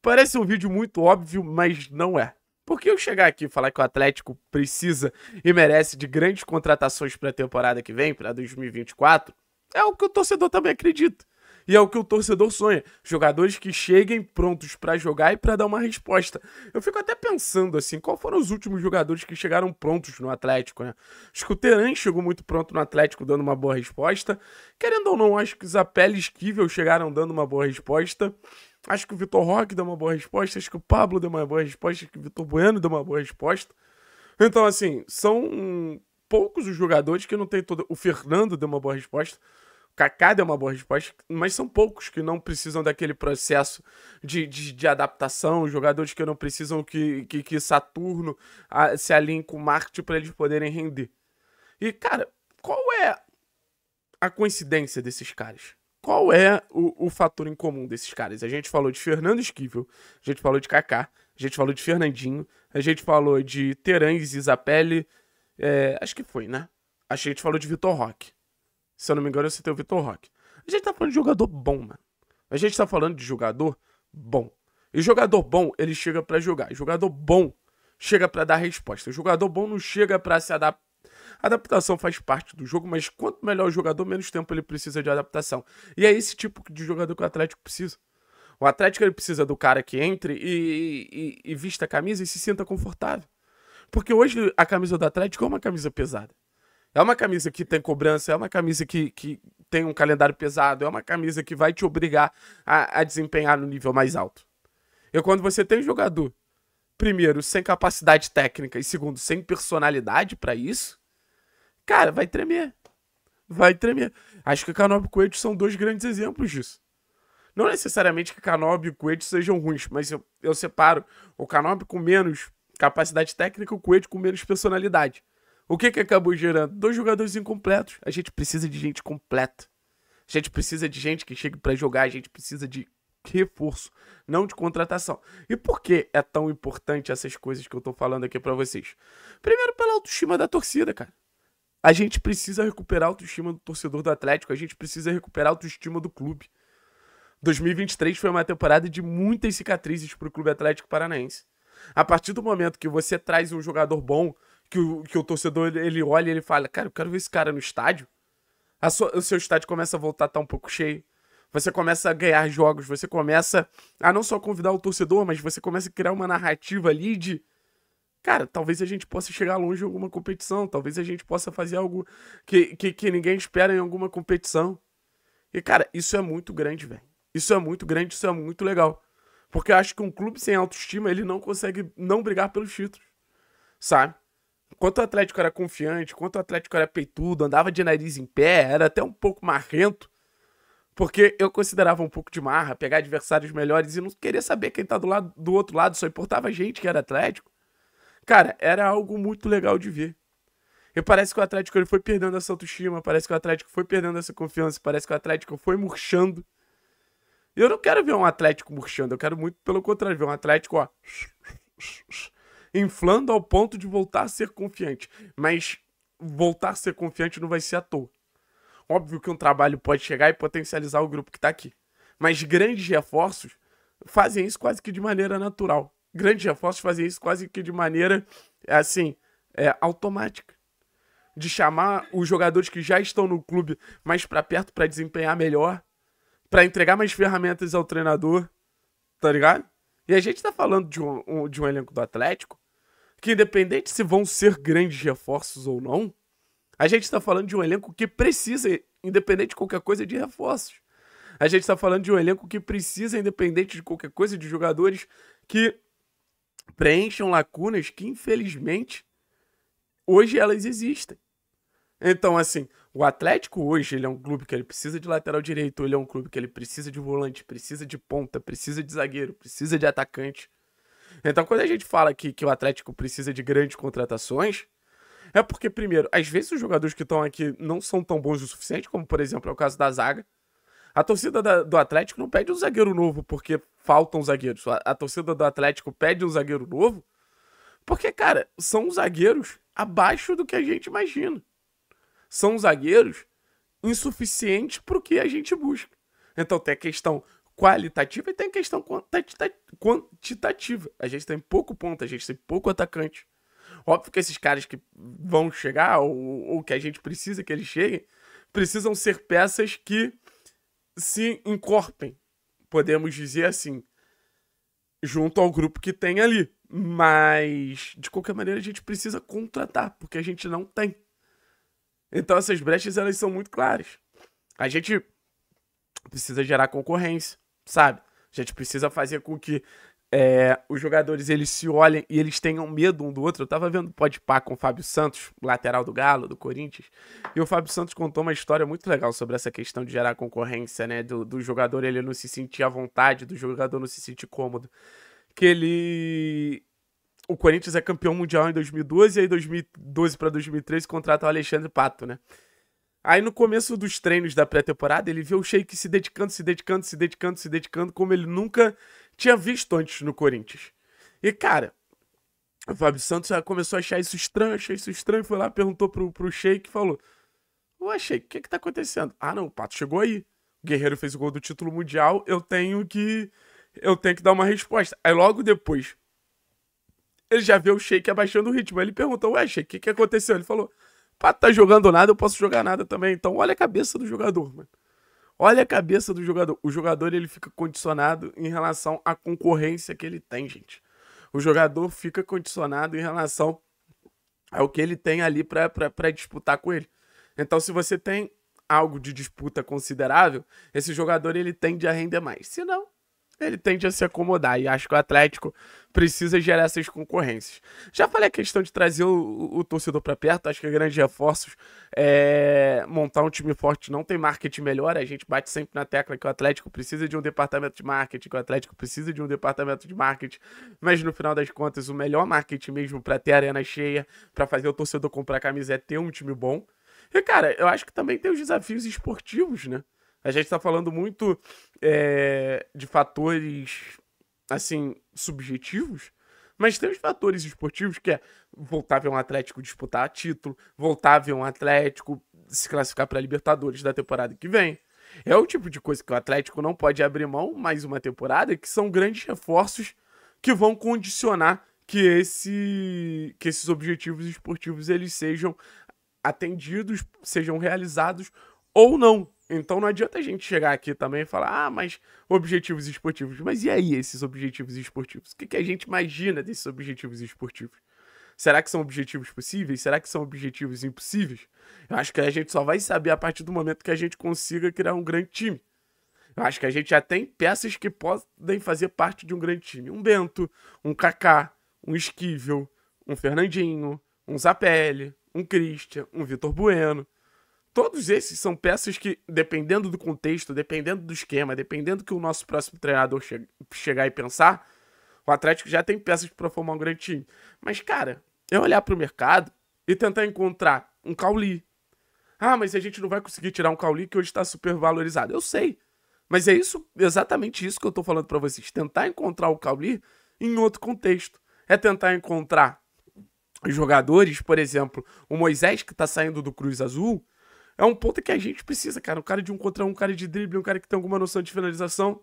Parece um vídeo muito óbvio, mas não é. Por que eu chegar aqui e falar que o Atlético precisa e merece de grandes contratações para a temporada que vem, para 2024? É o que o torcedor também acredita. E é o que o torcedor sonha. Jogadores que cheguem prontos para jogar e para dar uma resposta. Eu fico até pensando assim, qual foram os últimos jogadores que chegaram prontos no Atlético, né? Acho que o Teran chegou muito pronto no Atlético, dando uma boa resposta. Querendo ou não, acho que os e Esquivel chegaram dando uma boa resposta. Acho que o Vitor Roque deu uma boa resposta, acho que o Pablo deu uma boa resposta, acho que o Vitor Bueno deu uma boa resposta. Então, assim, são poucos os jogadores que não tem toda. O Fernando deu uma boa resposta. O Kaká deu uma boa resposta, mas são poucos que não precisam daquele processo de, de, de adaptação, jogadores que não precisam que, que, que Saturno a, se alinhe com o para eles poderem render. E, cara, qual é a coincidência desses caras? Qual é o, o fator em comum desses caras? A gente falou de Fernando Esquivel, a gente falou de Kaká, a gente falou de Fernandinho, a gente falou de Terães e Zapelli, é, acho que foi, né? A gente falou de Vitor Roque. Se eu não me engano, eu citei o Vitor Roque. A gente tá falando de jogador bom, mano. A gente tá falando de jogador bom. E jogador bom, ele chega para jogar. E jogador bom chega para dar resposta. O jogador bom não chega para se adaptar adaptação faz parte do jogo, mas quanto melhor o jogador, menos tempo ele precisa de adaptação. E é esse tipo de jogador que o Atlético precisa. O Atlético ele precisa do cara que entre e, e, e vista a camisa e se sinta confortável. Porque hoje a camisa do Atlético é uma camisa pesada. É uma camisa que tem cobrança, é uma camisa que, que tem um calendário pesado, é uma camisa que vai te obrigar a, a desempenhar no nível mais alto. E quando você tem um jogador, primeiro, sem capacidade técnica e segundo, sem personalidade para isso, Cara, vai tremer. Vai tremer. Acho que Canobi e Coelho são dois grandes exemplos disso. Não necessariamente que Canobi e Coelho sejam ruins, mas eu, eu separo o Canobi com menos capacidade técnica e o Coelho com menos personalidade. O que, que acabou gerando? Dois jogadores incompletos. A gente precisa de gente completa. A gente precisa de gente que chegue para jogar, a gente precisa de reforço, não de contratação. E por que é tão importante essas coisas que eu tô falando aqui para vocês? Primeiro pela autoestima da torcida, cara. A gente precisa recuperar a autoestima do torcedor do Atlético, a gente precisa recuperar a autoestima do clube. 2023 foi uma temporada de muitas cicatrizes para o Clube Atlético Paranaense. A partir do momento que você traz um jogador bom, que o, que o torcedor ele olha e ele fala: Cara, eu quero ver esse cara no estádio. Sua, o seu estádio começa a voltar a estar tá um pouco cheio. Você começa a ganhar jogos, você começa a não só convidar o torcedor, mas você começa a criar uma narrativa ali de cara, talvez a gente possa chegar longe em alguma competição, talvez a gente possa fazer algo que, que, que ninguém espera em alguma competição. E, cara, isso é muito grande, velho. Isso é muito grande, isso é muito legal. Porque eu acho que um clube sem autoestima, ele não consegue não brigar pelos títulos, sabe? Enquanto o Atlético era confiante, enquanto o Atlético era peitudo, andava de nariz em pé, era até um pouco marrento, porque eu considerava um pouco de marra, pegar adversários melhores e não queria saber quem tá do, lado, do outro lado, só importava a gente que era Atlético. Cara, era algo muito legal de ver. E parece que o Atlético ele foi perdendo essa autoestima, parece que o Atlético foi perdendo essa confiança, parece que o Atlético foi murchando. E eu não quero ver um Atlético murchando, eu quero muito pelo contrário, ver um Atlético, ó, inflando ao ponto de voltar a ser confiante. Mas voltar a ser confiante não vai ser à toa. Óbvio que um trabalho pode chegar e potencializar o grupo que tá aqui. Mas grandes reforços fazem isso quase que de maneira natural grandes reforços fazem isso quase que de maneira, é assim, é, automática. De chamar os jogadores que já estão no clube mais para perto para desempenhar melhor, para entregar mais ferramentas ao treinador, tá ligado? E a gente tá falando de um, um, de um elenco do Atlético que, independente se vão ser grandes reforços ou não, a gente tá falando de um elenco que precisa, independente de qualquer coisa, de reforços. A gente está falando de um elenco que precisa, independente de qualquer coisa, de jogadores que preencham lacunas que, infelizmente, hoje elas existem. Então, assim, o Atlético hoje, ele é um clube que ele precisa de lateral direito, ele é um clube que ele precisa de volante, precisa de ponta, precisa de zagueiro, precisa de atacante. Então, quando a gente fala aqui que o Atlético precisa de grandes contratações, é porque, primeiro, às vezes os jogadores que estão aqui não são tão bons o suficiente, como, por exemplo, é o caso da zaga. A torcida da, do Atlético não pede um zagueiro novo porque faltam zagueiros. A, a torcida do Atlético pede um zagueiro novo, porque, cara, são zagueiros abaixo do que a gente imagina. São zagueiros insuficientes para o que a gente busca. Então tem a questão qualitativa e tem a questão quantitativa. A gente tem pouco ponto, a gente tem pouco atacante. Óbvio que esses caras que vão chegar, ou, ou que a gente precisa que eles cheguem, precisam ser peças que se encorpem, podemos dizer assim, junto ao grupo que tem ali. Mas, de qualquer maneira, a gente precisa contratar, porque a gente não tem. Então, essas brechas, elas são muito claras. A gente precisa gerar concorrência, sabe? A gente precisa fazer com que é, os jogadores eles se olhem e eles tenham medo um do outro. Eu tava vendo pode par com o Fábio Santos, lateral do Galo, do Corinthians, e o Fábio Santos contou uma história muito legal sobre essa questão de gerar concorrência, né? Do, do jogador ele não se sentir à vontade, do jogador não se sentir cômodo. Que ele. O Corinthians é campeão mundial em 2012 e aí 2012 para 2013 contrata o Alexandre Pato, né? Aí no começo dos treinos da pré-temporada, ele viu o Sheik se dedicando, se dedicando, se dedicando, se dedicando, como ele nunca tinha visto antes no Corinthians. E, cara, o Fábio Santos começou a achar isso estranho, achou isso estranho, foi lá, perguntou pro, pro Sheik e falou: Ué, Sheik, o que que tá acontecendo? Ah, não, o Pato chegou aí. O Guerreiro fez o gol do título mundial, eu tenho que. Eu tenho que dar uma resposta. Aí logo depois, ele já vê o Sheik abaixando o ritmo. Aí ele perguntou: Ué, Sheik, o que, que aconteceu? Ele falou: pra tá jogando nada, eu posso jogar nada também. Então, olha a cabeça do jogador, mano. Olha a cabeça do jogador. O jogador ele fica condicionado em relação à concorrência que ele tem, gente. O jogador fica condicionado em relação ao que ele tem ali para disputar com ele. Então, se você tem algo de disputa considerável, esse jogador ele tende a render mais. Se não, ele tende a se acomodar. E acho que o Atlético precisa gerar essas concorrências. Já falei a questão de trazer o, o, torcedor para perto, acho que é grandes reforços. É, montar um time forte não tem marketing melhor. A gente bate sempre na tecla que o Atlético precisa de um departamento de marketing, que o Atlético precisa de um departamento de marketing. Mas no final das contas, o melhor marketing mesmo para ter arena cheia, para fazer o torcedor comprar camisa é ter um time bom. E, cara, eu acho que também tem os desafios esportivos, né? A gente está falando muito é, de fatores, assim, subjetivos, mas tem os fatores esportivos que é voltar a um Atlético disputar título, voltar a um Atlético se classificar para Libertadores da temporada que vem. É o tipo de coisa que o Atlético não pode abrir mão mais uma temporada, que são grandes reforços que vão condicionar que, esse, que esses objetivos esportivos eles sejam atendidos, sejam realizados ou não. Então não adianta a gente chegar aqui também e falar, ah, mas objetivos esportivos. Mas e aí esses objetivos esportivos? O que, que a gente imagina desses objetivos esportivos? Será que são objetivos possíveis? Será que são objetivos impossíveis? Eu acho que a gente só vai saber a partir do momento que a gente consiga criar um grande time. Eu acho que a gente já tem peças que podem fazer parte de um grande time. Um Bento, um Kaká, um Esquivel, um Fernandinho, um Zapelli, um Christian, um Vitor Bueno todos esses são peças que, dependendo do contexto, dependendo do esquema, dependendo do que o nosso próximo treinador che chegar e pensar, o Atlético já tem peças para formar um grande time. Mas, cara, eu é olhar para o mercado e tentar encontrar um Cauli. Ah, mas a gente não vai conseguir tirar um Cauli que hoje está super valorizado. Eu sei. Mas é isso, exatamente isso que eu estou falando para vocês. Tentar encontrar o Cauli em outro contexto. É tentar encontrar jogadores, por exemplo, o Moisés que está saindo do Cruz Azul, é um ponto que a gente precisa, cara. Um cara de um contra um, um cara de drible, um cara que tem alguma noção de finalização.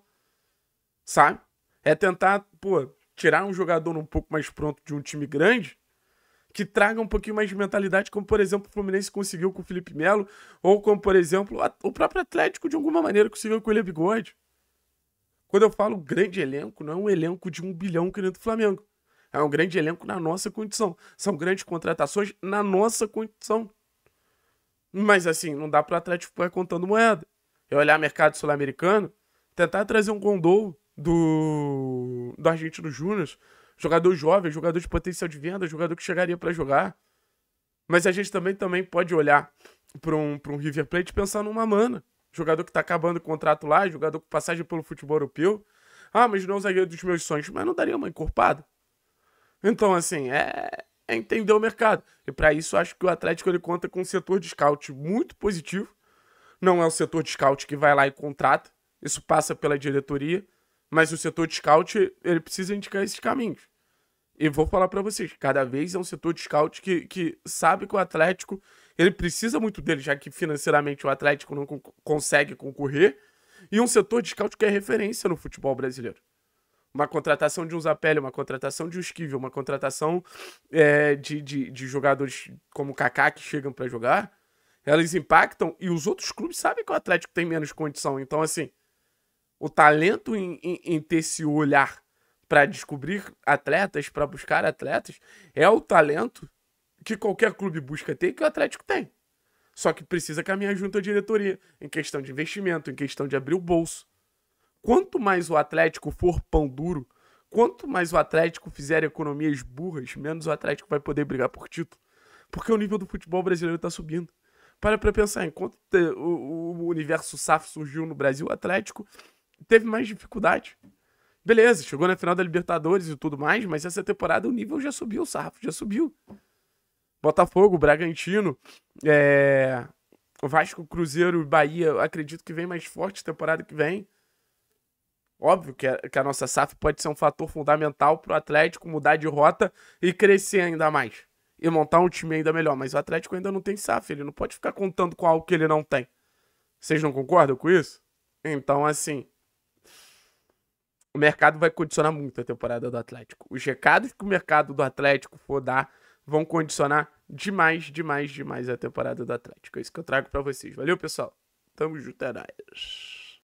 Sabe? É tentar, pô, tirar um jogador um pouco mais pronto de um time grande que traga um pouquinho mais de mentalidade, como por exemplo o Fluminense conseguiu com o Felipe Melo, ou como por exemplo o próprio Atlético de alguma maneira conseguiu com o Ilha Bigode. Quando eu falo grande elenco, não é um elenco de um bilhão que nem do Flamengo. É um grande elenco na nossa condição. São grandes contratações na nossa condição. Mas assim, não dá para o Atlético ficar é contando moeda. Eu olhar mercado sul-americano, tentar trazer um Gondol do do Argentino Júnior, jogador jovem, jogador de potencial de venda, jogador que chegaria para jogar. Mas a gente também, também pode olhar para um, um River Plate e pensar numa mana. Jogador que está acabando o contrato lá, jogador com passagem pelo futebol europeu. Ah, mas não é um zagueiro dos meus sonhos. Mas não daria uma encorpada? Então, assim, é, é entender o mercado. E para isso, acho que o Atlético ele conta com um setor de scout muito positivo. Não é o setor de scout que vai lá e contrata, isso passa pela diretoria, mas o setor de scout ele precisa indicar esses caminhos. E vou falar para vocês, cada vez é um setor de scout que, que sabe que o Atlético ele precisa muito dele, já que financeiramente o Atlético não co consegue concorrer, e um setor de scout que é referência no futebol brasileiro uma contratação de um Zapelli, uma contratação de um Esquivel, uma contratação é, de, de, de, jogadores como o Kaká que chegam para jogar, elas impactam e os outros clubes sabem que o Atlético tem menos condição. Então, assim, o talento em, em, em ter esse olhar para descobrir atletas, para buscar atletas, é o talento que qualquer clube busca ter que o Atlético tem. Só que precisa caminhar junto à diretoria, em questão de investimento, em questão de abrir o bolso. Quanto mais o Atlético for pão duro, quanto mais o Atlético fizer economias burras, menos o Atlético vai poder brigar por título. Porque o nível do futebol brasileiro está subindo. Para pra pensar, enquanto o, o universo SAF surgiu no Brasil, o Atlético teve mais dificuldade. Beleza, chegou na final da Libertadores e tudo mais, mas essa temporada o nível já subiu, o sarrafo já subiu. Botafogo, Bragantino, é... Vasco, Cruzeiro e Bahia, acredito que vem mais forte temporada que vem. Óbvio que a, que a nossa SAF pode ser um fator fundamental para o Atlético mudar de rota e crescer ainda mais. E montar um time ainda melhor. Mas o Atlético ainda não tem SAF, ele não pode ficar contando com algo que ele não tem. Vocês não concordam com isso? Então, assim. O mercado vai condicionar muito a temporada do Atlético. Os recados que o mercado do Atlético for dar vão condicionar demais, demais, demais a temporada do Atlético. É isso que eu trago para vocês. Valeu, pessoal. Tamo junto, é nóis.